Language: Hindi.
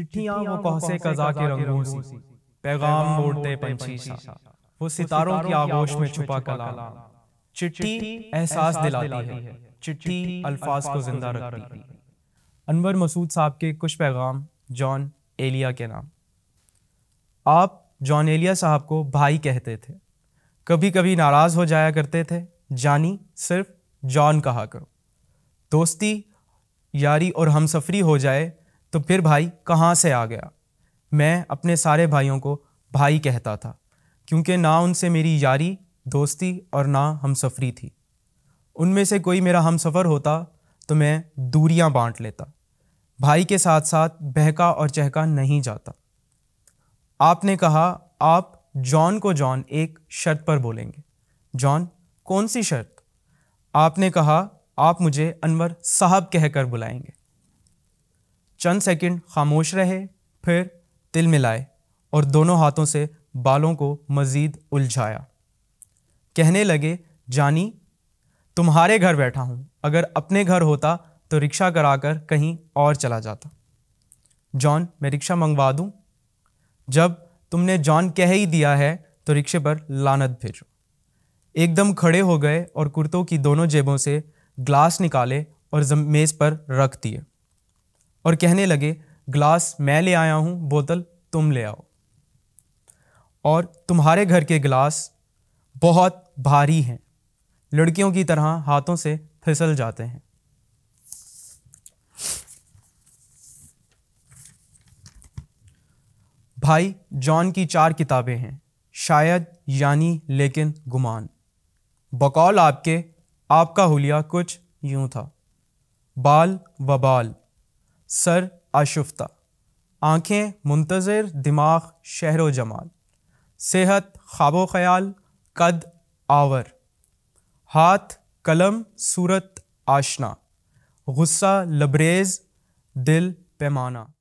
चिट्ठियां वो कहसे कजा के रंगों सी पैगाम मोड़ते पंछी सा वो सितारों की आगोश में छुपा कला चिट्ठी एहसास दिलाती है चिट्ठी अल्फाज को जिंदा रखती है अनवर मसूद साहब के कुछ पैगाम जॉन एलिया के नाम आप जॉन एलिया साहब को भाई कहते थे कभी कभी नाराज़ हो जाया करते थे जानी सिर्फ जॉन कहा करो दोस्ती यारी और हमसफरी हो जाए तो फिर भाई कहाँ से आ गया मैं अपने सारे भाइयों को भाई कहता था क्योंकि ना उनसे मेरी यारी दोस्ती और ना हम सफ़री थी उनमें से कोई मेरा हम सफ़र होता तो मैं दूरियां बांट लेता भाई के साथ साथ बहका और चहका नहीं जाता आपने कहा आप जॉन को जॉन एक शर्त पर बोलेंगे जॉन कौन सी शर्त आपने कहा आप मुझे अनवर साहब कहकर बुलाएंगे चंद सेकंड खामोश रहे फिर तिल मिलाए और दोनों हाथों से बालों को मज़ीद उलझाया कहने लगे जानी तुम्हारे घर बैठा हूँ अगर अपने घर होता तो रिक्शा कराकर कहीं और चला जाता जॉन मैं रिक्शा मंगवा दूँ जब तुमने जॉन कह ही दिया है तो रिक्शे पर लानत भेजो एकदम खड़े हो गए और कुर्तों की दोनों जेबों से ग्लास निकाले और मेज़ पर रख दिए और कहने लगे ग्लास मैं ले आया हूँ बोतल तुम ले आओ और तुम्हारे घर के गिलास बहुत भारी हैं लड़कियों की तरह हाथों से फिसल जाते हैं भाई जॉन की चार किताबें हैं शायद यानी लेकिन गुमान बकौल आपके आपका हुलिया कुछ यूं था बाल व बाल सर आशुफ्ता आँखें मुंतज़र दिमाग शहर जमाल सेहत ख्वाब ख्याल कद आवर हाथ कलम सूरत आशना गुस्सा लबरेज दिल पैमाना